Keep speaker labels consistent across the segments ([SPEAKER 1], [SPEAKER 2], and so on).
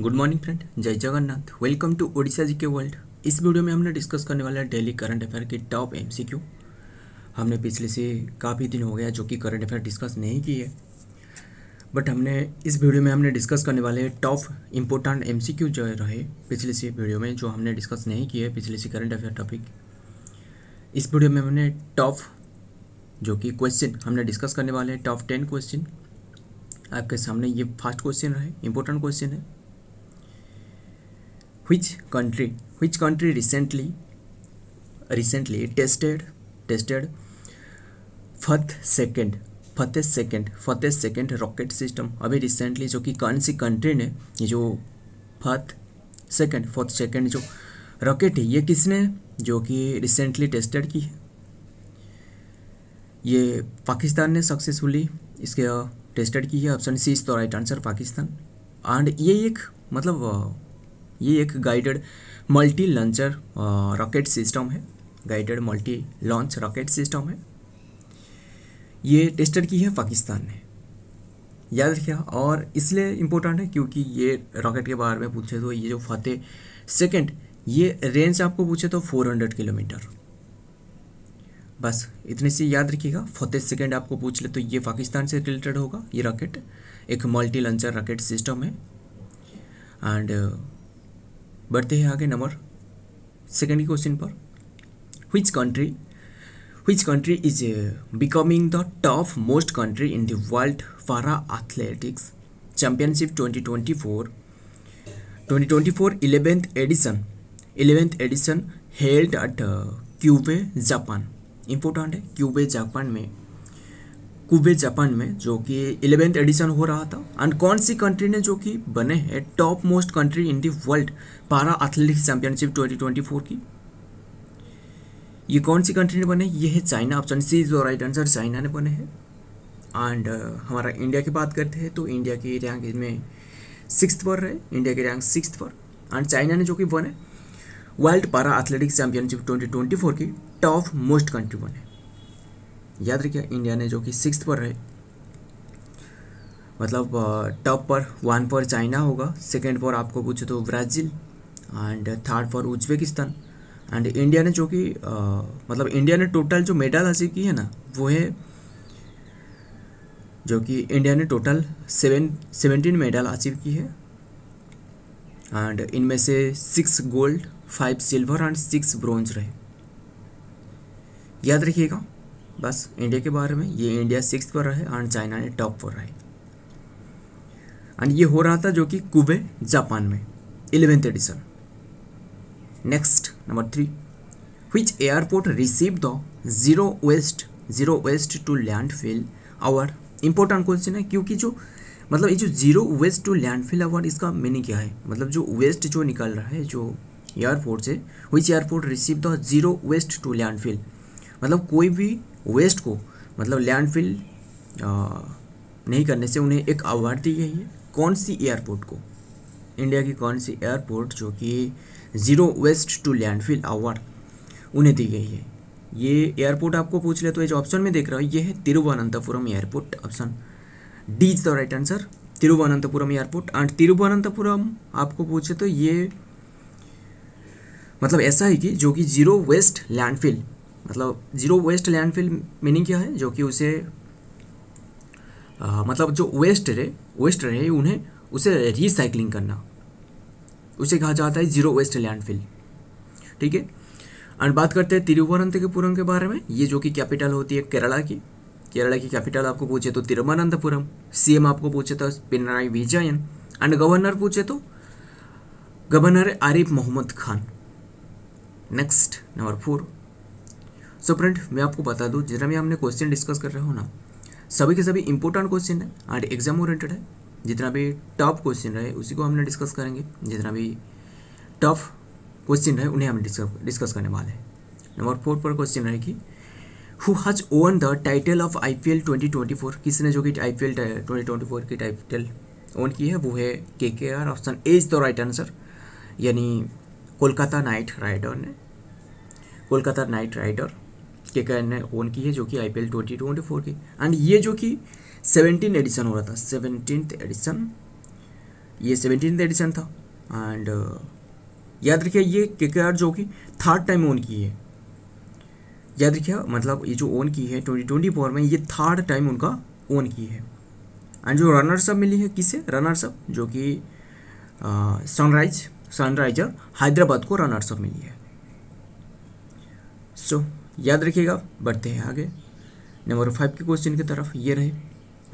[SPEAKER 1] good morning friend Jai Jagannath welcome to Odisha ji के world इस video में हमने डिस्कस करने वाला है डेली करंट अफेयर के टॉप एमसीक्यू हमने पिछले से काफ़ी दिन हो गया जो कि करंट अफेयर डिस्कस नहीं किए बट हमने इस वीडियो में हमने डिस्कस करने वाले टॉप इम्पोर्टेंट एम जो रहे पिछले से वीडियो में जो हमने डिस्कस नहीं किए पिछले से करंट अफेयर टॉपिक इस वीडियो में हमने टॉप जो कि क्वेश्चन हमने डिस्कस करने वाले हैं टॉप टेन क्वेश्चन आपके सामने ये फर्स्ट क्वेश्चन रहे इम्पोर्टेंट क्वेश्चन है हुई country which country recently recently tested tested Fatah second Fatah second Fatah second rocket system अभी रिसेंटली जो कि कौन सी कंट्री ने जो फत सेकेंड फोर्थ सेकेंड जो रॉकेट है ये किसने जो कि रिसेंटली टेस्टेड की है ये पाकिस्तान ने सक्सेसफुली इसके टेस्टेड की है option C is the right answer Pakistan and ये एक मतलब ये एक guided multi launcher rocket system है guided multi launch rocket system है ये टेस्टर की है पाकिस्तान ने याद रखिए और इसलिए इम्पोर्टेंट है क्योंकि ये रॉकेट के बारे में पूछे तो ये जो फतेह सेकंड ये रेंज आपको पूछे तो 400 किलोमीटर बस इतने से याद रखिएगा फतेह सेकंड आपको पूछ ले तो ये पाकिस्तान से रिलेटेड होगा ये रॉकेट एक मल्टी लॉन्चर रॉकेट सिस्टम है एंड बढ़ते हैं आगे नंबर सेकेंड क्वेश्चन पर which country which country is uh, becoming the top most country in the world para athletics championship 2024 2024 11th edition 11th edition held at uh, Kobe Japan important है Kobe Japan में कुबे Japan में जो कि eleventh edition हो रहा था and कौन सी कंट्री ने जो कि बने हैं top most country in the world para athletics championship 2024 की ये कौन सी कंट्री ने बने ये है China option C is right answer China ने बने हैं एंड uh, हमारा इंडिया की बात करते हैं तो इंडिया की रैंक इसमें सिक्स पर है इंडिया की रैंक सिक्स पर एंड चाइना ने जो कि बने world para athletics championship twenty की टॉप मोस्ट कंट्री बने याद रखिए इंडिया ने जो कि सिक्स पर है मतलब टॉप पर वन पर चाइना होगा सेकेंड पर आपको पूछे तो Brazil and third for Uzbekistan and India ने जो कि मतलब इंडिया ने टोटल जो मेडल हासिल की है ना वो है जो कि इंडिया ने टोटल सेवन सेवेंटीन मेडल हासिल की है एंड इनमें से six gold five silver and six bronze रहे याद रखिएगा बस इंडिया के बारे में ये इंडिया सिक्स पर रहे एंड चाइना ने टॉप पर रहे एंड ये हो रहा था जो कि कुबे जापान में eleventh edition next number three which airport receive the zero waste zero waste to land landfill our important question है क्योंकि जो मतलब ये जो जीरो वेस्ट टू लैंड लैंडफिल अवार्ड इसका मीनिंग क्या है मतलब जो वेस्ट जो निकल रहा है जो एयरपोर्ट से which airport receive the zero waste to landfill मतलब कोई भी वेस्ट को मतलब लैंडफिल नहीं करने से उन्हें एक अवार्ड दी गई है कौन सी एयरपोर्ट को इंडिया की कौन सी एयरपोर्ट जो कि zero waste to landfill award उन्हें दी गई है ये एयरपोर्ट आपको पूछ ले तो ये जो ऑप्शन में देख रहा हूँ ये है Thiruvananthapuram airport option D is the right answer Thiruvananthapuram airport and Thiruvananthapuram आपको पूछे तो ये मतलब ऐसा है कि जो कि जीरो वेस्ट लैंडफिल मतलब ज़ीरो वेस्ट लैंडफिल मीनिंग क्या है जो कि उसे आ, मतलब जो वेस्ट रहे वेस्ट रहे उन्हें उसे रिसाइकलिंग करना उसे कहा जाता है ज़ीरो वेस्ट लैंडफिल ठीक है एंड बात करते हैं तिरुवनंतपुरम के बारे में ये जो कि कैपिटल होती है केरला की केरला की कैपिटल आपको पूछे तो तिरुवनंतपुरम सीएम आपको पूछे तो पिनराई विजयन एंड गवर्नर पूछे तो governor Arif Mohammad Khan next number four so friend मैं आपको बता दूँ जितना भी हमने क्वेश्चन डिस्कस कर रहे हो ना सभी के सभी इंपॉर्टेंट क्वेश्चन है एंड एग्जाम ओरिएंटेड है जितना भी टॉप क्वेश्चन रहे उसी को हमने डिस्कस करेंगे जितना भी टफ क्वेश्चन रहे उन्हें हम डिस्कस करने वाले हैं नंबर फोर पर क्वेश्चन रहे कि who has own the title of I P L twenty twenty four किसने जो कि I P L twenty twenty four की टाइटल ओन की है वो है K K R option A is the right answer यानी कोलकाता नाइट राइडर ने कोलकाता नाइट राइडर के कैन ओन की है जो कि I P L twenty twenty four की एंड ये जो कि सेवनटीन एडिशन हो रहा था सेवनटीन एडिशन ये सेवनटीन एडिशन था एंड uh, याद रखिए ये के के आर जो कि थर्ड टाइम ओन की है याद रखिए मतलब ये जो ओन की है ट्वेंटी ट्वेंटी फोर में ये थर्ड टाइम उनका ओन की है एंड जो रनर्स अप मिली है किसे रनर्स अप जो कि सनराइज सनराइजर हैदराबाद को रनर्स अप मिली है सो so, याद रखिएगा बढ़ते हैं आगे नंबर फाइव के क्वेश्चन की तरफ ये रहे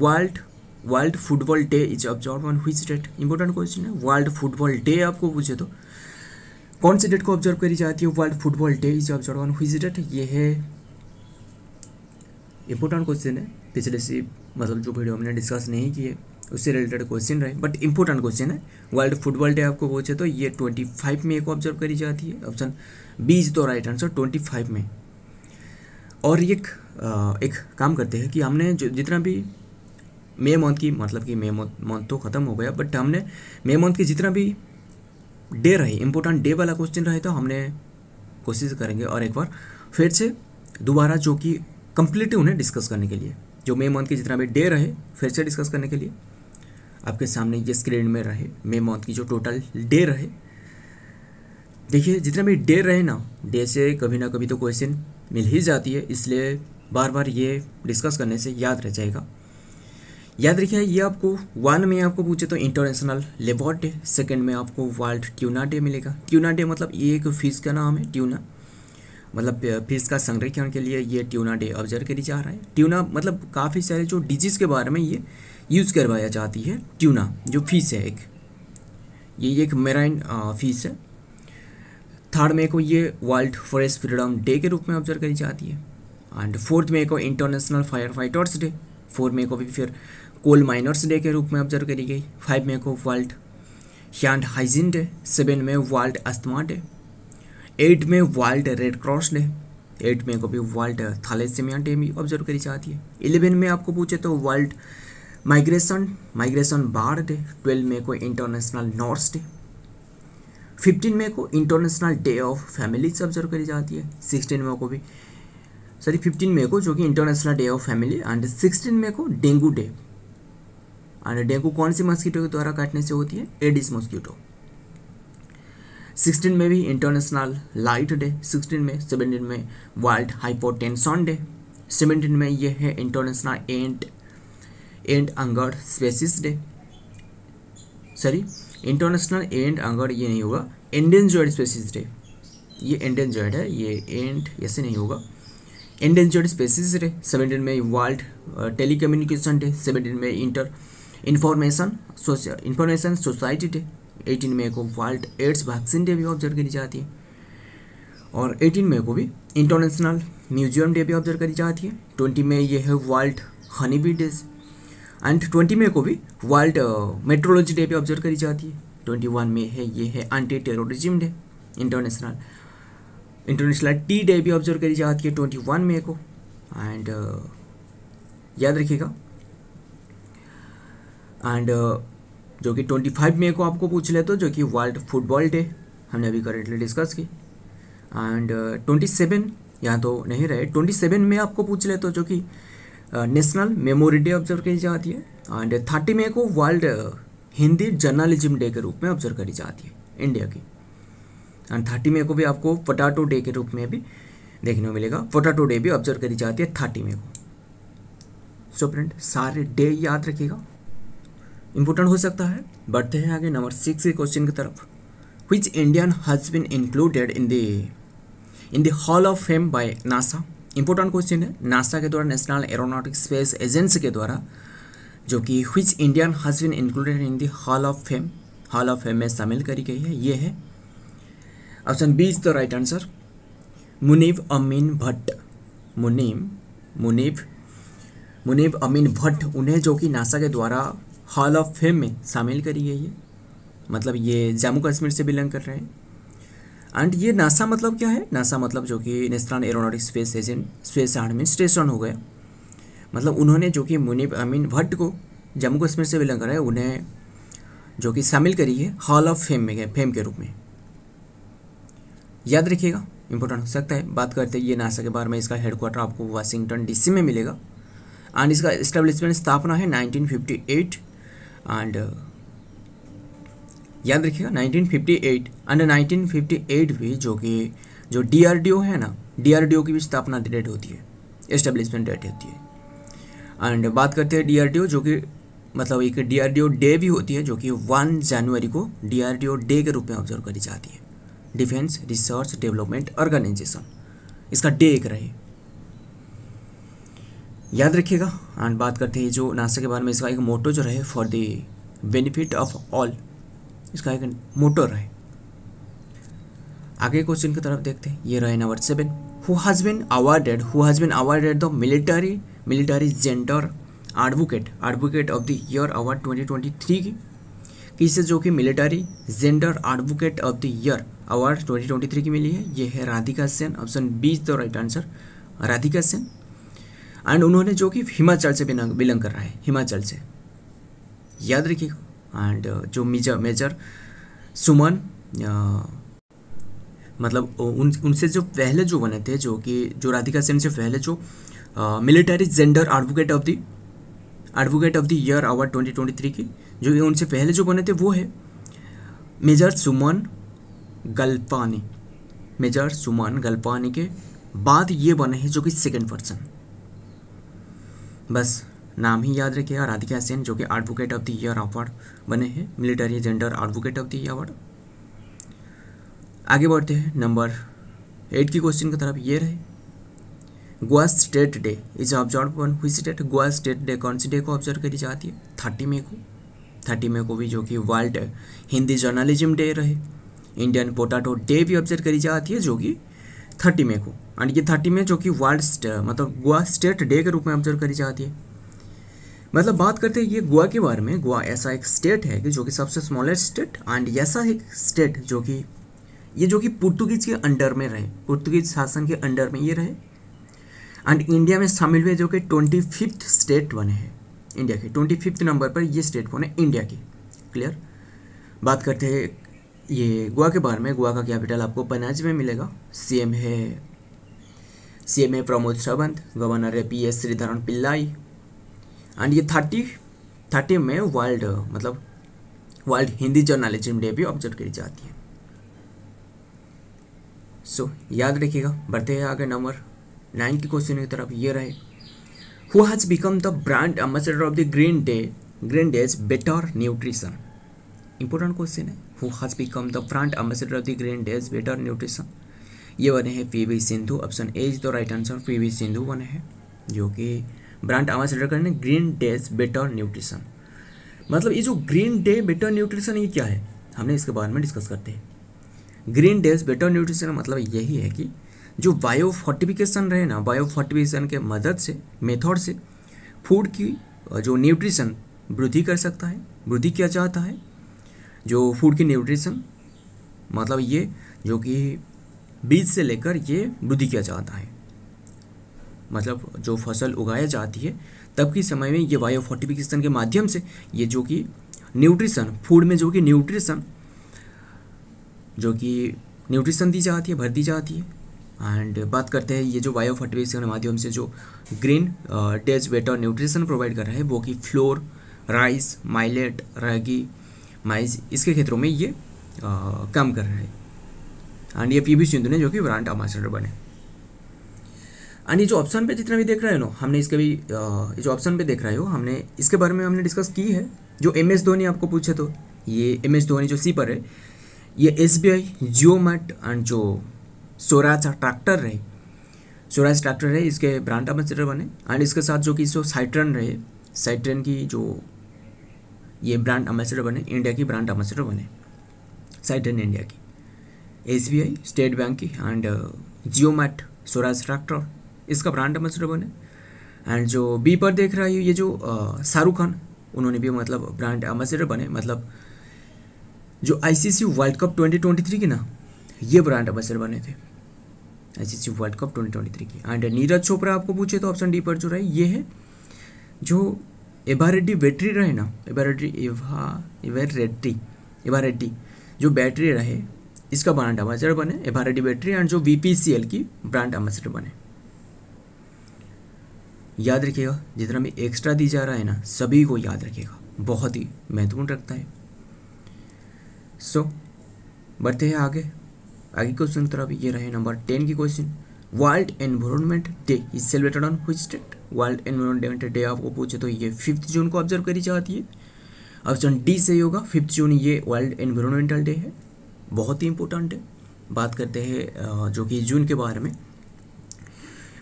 [SPEAKER 1] world world football day is observe on which date important question है वर्ल्ड फुटबॉल डे आपको पूछे तो कौन सी डेट को ऑब्जर्व करी जाती है world football day is observe on which date ये है इंपॉर्टेंट क्वेश्चन है पिछले से मतलब जो वीडियो हमने डिस्कस नहीं किए उससे रिलेटेड क्वेश्चन रहे बट इंपॉर्टेंट क्वेश्चन है वर्ल्ड फुटबॉल डे आपको पूछे तो ये ट्वेंटी फाइव में एक ऑब्जर्व करी जाती है option B is the right answer twenty five में और एक एक काम करते हैं कि हमने जो जितना भी मे मंथ की मतलब कि मे मंथ तो ख़त्म हो गया बट हमने मे मंथ की जितना भी डे रहे इंपॉर्टेंट डे वाला क्वेश्चन रहे तो हमने कोशिश करेंगे और एक बार फिर से दोबारा जो कि कम्प्लीटली उन्हें डिस्कस करने के लिए जो मे मंथ की जितना भी डे रहे फिर से डिस्कस करने के लिए आपके सामने ये स्क्रीन में रहे मे मंथ की जो टोटल डे रहे देखिए जितना भी डे रहे ना डे से कभी ना कभी तो क्वेश्चन मिल ही जाती है इसलिए बार बार ये डिस्कस करने से याद रह जाएगा याद रखिए ये आपको वन में आपको पूछे तो इंटरनेशनल लेबॉर डे सेकेंड में आपको वर्ल्ड ट्यूना डे मिलेगा ट्यूना डे मतलब ये एक फ़िश का नाम है ट्यूना मतलब फिश का संरक्षण के लिए ये ट्यूना डे ऑब्जर्व करी जा रहा है ट्यूना मतलब काफ़ी सारे जो डिजीज़ के बारे में ये यूज़ करवाया जाती है ट्यूना जो फिश है एक ये एक मेराइन फिश है थर्ड मे को ये वर्ल्ड फॉरेस्ट फ्रीडम डे के रूप में ऑब्जर्व करी जाती है एंड फोर्थ मे को international fire fighters day four May को भी फिर कोल माइनर्स डे के रूप में ऑब्जर्व करी गई फाइव मे को world hand hygiene day seven May world asthma day eight May world red cross day eight May को भी वर्ल्ड थैलेसेमिया डे भी ऑब्जर्व करी जाती है इलेवन में आपको पूछे तो वर्ल्ड माइग्रेशन माइग्रेशन बार डे ट्वेल्व में को international north day fifteen May को इंटरनेशनल डे ऑफ से ऑब्जर्व करी जाती है सिक्सटीन मे को भी सॉरी फिफ्टीन मे को जो कि international day of family and sixteen May को डेंगू डे एंड डेंगू कौन सी मॉस्किटो के द्वारा काटने से होती है एडिस मॉस्किटो सिक्सटीन में भी international light day sixteen May seventeen May world hypotension day seventeen May ये है इंटरनेशनल एंड एंड अंगड़ species day sorry international and अगर ये नहीं होगा एंडेंजर्ड स्पेसिस डे ये एंडेंजर्ड है ये एंड ऐसे नहीं होगा endangered species day seventeen May world telecommunication day seventeen May inter information information society day eighteen मई को वर्ल्ड एड्स वैक्सीन डे भी ऑब्जर्व करी जाती है और एटीन मई को भी इंटरनेशनल म्यूजियम डे भी ऑब्जर्व करी जाती है ट्वेंटी मई ये है world honey bee days and twenty May को भी वर्ल्ड मेट्रोलॉजी डे भी ऑब्जर्व करी जाती है ट्वेंटी वन मे है ये है anti terrorism day international international tea day भी ऑब्जर्व करी जाती है ट्वेंटी वन मे को एंड uh, याद रखिएगा एंड uh, जो कि ट्वेंटी फाइव मे को आपको पूछ ले तो जो कि वर्ल्ड फुटबॉल डे हमने अभी करेंटली डिस्कस की एंड ट्वेंटी सेवन यहाँ तो नहीं रहे ट्वेंटी सेवन में आपको पूछ ले तो जो कि नेशनल मेमोरी डे ऑब्जर्व करी जाती है एंड थर्टी मे को वर्ल्ड हिंदी जर्नलिज्म डे के रूप में ऑब्जर्व करी जाती है इंडिया की एंड थर्टी मे को भी आपको पोटाटो डे के रूप में भी देखने को मिलेगा पोटाटो डे भी ऑब्जर्व करी जाती है थर्टी मे को सो फ्रेंड सारे डे याद रखिएगा इंपॉर्टेंट हो सकता है बढ़ते हैं आगे नंबर सिक्स के क्वेश्चन की तरफ which Indian has been included in the in the hall of fame by NASA important question है नासा के द्वारा नेशनल एरोनॉटिक स्पेस एजेंसी के द्वारा जो कि which Indian has been included in the hall of fame hall of fame में शामिल करी गई है ये है option B is the right answer Munib Amin Bhatt Munim Munib Munib Amin Bhatt उन्हें जो कि नासा के द्वारा हॉल ऑफ फेम में शामिल करी गई है मतलब ये जम्मू कश्मीर से बिलोंग कर रहे हैं एंड ये नासा मतलब क्या है नासा मतलब जो कि national aeronautic space agent space administration हो गया मतलब उन्होंने जो कि मुनीब अमीन भट्ट को जम्मू कश्मीर से बिलोंग करा है उन्हें जो कि शामिल करी है हॉल ऑफ फेम में फेम के रूप में याद रखिएगा इंपॉर्टेंट हो सकता है बात करते हैं ये नासा के बारे में इसका हेडक्वार्टर आपको वाशिंगटन डीसी में मिलेगा एंड इसका इस्टेब्लिशमेंट स्थापना है 1958 एंड याद रखिएगा 1958 अंडर 1958 भी जो कि जो डीआरडीओ है ना डीआरडीओ की भी स्थापना डेट होती है एस्टेब्लिशमेंट डेट होती है एंड बात करते हैं डीआरडीओ जो कि मतलब एक डीआरडीओ डे भी होती है जो कि वन जनवरी को डीआरडीओ डे के रूप में ऑब्जर्व करी जाती है डिफेंस रिसर्च डेवलपमेंट ऑर्गेनाइजेशन इसका डे एक रहे याद रखिएगा एंड बात करते हैं जो नासा के बारे में इसका एक मोटो जो रहे for the benefit of all इसका एक मोटर है आगे क्वेश्चन की तरफ देखते हैं ये रहे number seven who has been awarded who has been awarded the military military gender advocate advocate of the year award 2023 की किसे जो कि military gender advocate of the year award 2023 की मिली है ये है Radhika Sen option B is the right answer Radhika Sen and उन्होंने जो कि हिमाचल से बिलोंग कर रहा है हिमाचल से याद रखिएगा एंड uh, जो मेजर मेजर सुमन मतलब उन उनसे जो पहले जो बने थे जो कि जो राधिका सेन से पहले जो military gender advocate of the advocate of the year award 2023 की जो ये उनसे पहले जो बने थे वो है मेजर सुमन गल्पानी मेजर सुमन गल्पानी के बाद ये बने हैं जो कि सेकंड पर्सन बस नाम ही याद रखिएगा राधिका सेन जो कि advocate of the year award बने हैं military gender advocate of the year award आगे बढ़ते हैं नंबर एट की क्वेश्चन की तरफ ये रहे Goa state day is observe on which state Goa state day कौन सी डे को ऑब्जर्व करी जाती है थर्टी मई को थर्टी मई को भी जो कि वर्ल्ड हिंदी जर्नलिज्म डे रहे इंडियन पोटाटो डे भी ऑब्जर्व करी जाती है जो कि थर्टी मई को एंड ये थर्टी मई जो कि वर्ल्ड मतलब गोवा स्टेट डे के रूप में ऑब्जर्व करी जाती है मतलब बात करते हैं ये गोवा के बारे में गोवा ऐसा एक स्टेट है कि जो कि सबसे स्मॉलेस्ट स्टेट एंड ऐसा एक स्टेट जो कि ये जो कि पुर्तगीज के अंडर में रहे पुर्तगीज शासन के अंडर में ये रहे एंड इंडिया में शामिल हुए जो कि ट्वेंटी फिफ्थ स्टेट बने हैं इंडिया के ट्वेंटी फिफ्थ नंबर पर ये स्टेट बने इंडिया के क्लियर बात करते हैं ये गोवा के बारे में गोवा का कैपिटल आपको पनाज में मिलेगा सीएम है सीएम है प्रमोद सावंत गवर्नर है P S Sreedharan Pillai and ये थर्टी थर्टी में वर्ल्ड मतलब वर्ल्ड हिंदी जर्नलिज्म डे भी ऑब्जर्व करी जाती है सो so, याद रखिएगा बढ़ते हैं आगे नंबर नाइन के क्वेश्चन की तरफ ये रहे who has become the brand ambassador of the green day green days better nutrition important question है who has become the brand ambassador of the green days better nutrition ये बने हैं P V Sindhu option A is the right answer P V Sindhu बने हैं जो कि brand आवाज़ करने ग्रीन डेज बेटर न्यूट्रिशन मतलब ये जो ग्रीन डे बेटर न्यूट्रिशन ये क्या है हमने इसके बारे में डिस्कस करते हैं ग्रीन डेज बेटर न्यूट्रिशन का मतलब यही है कि जो बायो फोर्टिफिकेशन रहे ना बायो फोर्टिफिकेशन के मदद से मेथड से फूड की जो न्यूट्रिशन वृद्धि कर सकता है वृद्धि किया जाता है जो फूड की न्यूट्रिशन मतलब ये जो कि बीज से लेकर ये वृद्धि किया जाता है मतलब जो फसल उगाया जाती है तब के समय में ये वायो फोर्टिफिकेशन के माध्यम से ये जो कि न्यूट्रिशन फूड में जो कि न्यूट्रिशन जो कि न्यूट्रिशन दी जाती है भर दी जाती है एंड बात करते हैं ये जो वायो फर्टिलाइजेशन के माध्यम से जो green days better nutrition provide कर रहा है वो कि flour rice millet ragi maize इसके क्षेत्रों में ये आ, काम कर रहा है एंड ये पी वी सिंधु ने जो कि ब्रांड एम्बेसडर बने एंड ये जो ऑप्शन पे जितना भी देख रहे हो ना हमने इसके भी ये जो ऑप्शन पे देख रहे हो हमने इसके बारे में हमने डिस्कस की है जो एम एस धोनी आपको पूछे तो ये एम एस धोनी जो सी पर है ये S B I Jio mart and जो स्वराज ट्रैक्टर रहे स्वराज ट्रैक्टर रहे इसके ब्रांड एम्बेसडर बने एंड इसके साथ जो कि जो साइट्रन रहे साइट्रन की जो ये ब्रांड एम्बेसडर बने इंडिया की ब्रांड एम्बेसडर बने साइट्रन इंडिया की S B I state bank की and Jio mart Swaraj tractor इसका ब्रांड एम्बेसडर बने एंड जो बी पर देख रहा है ये जो शाहरुख खान उन्होंने भी मतलब ब्रांड एम्बेसडर बने मतलब जो आईसीसी वर्ल्ड कप 2023 की ना ये ब्रांड एम्बेसडर बने थे आईसीसी वर्ल्ड कप 2023 की एंड नीरज चोपड़ा आपको पूछे तो ऑप्शन डी पर जो रहे ये है जो एबा रेड्डी बैटरी रहे ना एबा रेड्डी एवा एवा रेड्डी एबा रेड्डी जो बैटरी रहे इसका ब्रांड एम्बेसडर बने एबा रेड्डी बैटरी एंड जो वी की ब्रांड एम्बेसडर बने याद रखिएगा जितना भी एक्स्ट्रा दी जा रहा है ना सभी को याद रखिएगा बहुत ही महत्वपूर्ण रखता है सो so, बढ़ते हैं आगे आगे क्वेश्चन की तरफ ये रहे नंबर टेन की question world environment day is celebrated on which state world environment day आपको पूछे तो ये फिफ्थ जून को ऑब्जर्व करी जाती है ऑप्शन डी से होगा फिफ्थ जून ये वर्ल्ड एनवायरमेंटल डे है बहुत ही इंपॉर्टेंट है बात करते हैं जो कि जून के बारे में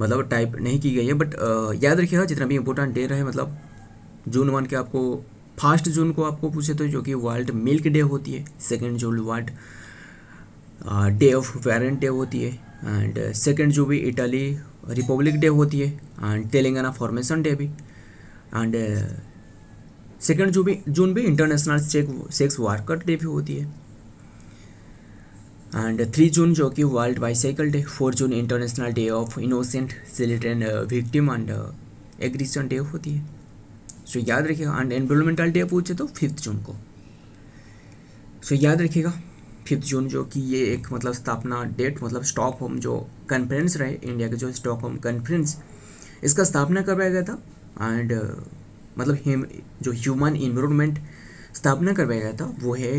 [SPEAKER 1] मतलब टाइप नहीं की गई है बट याद रखिएगा जितना भी इम्पोर्टेंट डे रहे मतलब जून वन के आपको फर्स्ट जून को आपको पूछे तो जो कि वर्ल्ड मिल्क डे होती है second June world day of वेरेंट डे होती है एंड सेकेंड जो भी इटली रिपब्लिक डे होती है एंड तेलंगाना फॉर्मेशन डे भी एंड सेकेंड जो भी जून भी इंटरनेशनल सेक्स वर्कर डे भी होती है एंड थ्री जून जो कि world bicycle day four June international day of innocent children victim and aggression day होती है सो so, याद रखिएगा एंड एनवायरमेंटल डे पूछे तो फिफ्थ जून को सो so, याद रखिएगा फिफ्थ जून जो कि ये एक मतलब स्थापना डेट मतलब स्टॉक होम जो कॉन्फ्रेंस रहे इंडिया के जो स्टॉक होम कॉन्फ्रेंस इसका स्थापना करवाया गया था एंड uh, मतलब हिम जो ह्यूमन इन्वायरमेंट स्थापना करवाया गया था वो है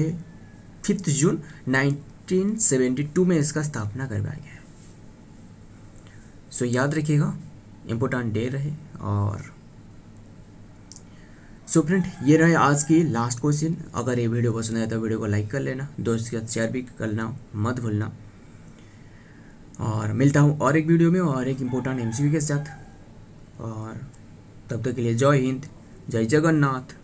[SPEAKER 1] फिफ्थ जून नाइन 1672 में इसका स्थापना करवाया गया है सो याद रखिएगा इम्पोर्टेंट डे रहे और सो so फ्रेंड ये रहे आज की लास्ट क्वेश्चन अगर ये वीडियो पसंद आया तो वीडियो को लाइक कर लेना दोस्त के साथ शेयर भी करना मत भूलना और मिलता हूँ और एक वीडियो में और एक इम्पोर्टेंट एमसीक्यू के साथ और तब तक के लिए जय हिंद जय जगन्नाथ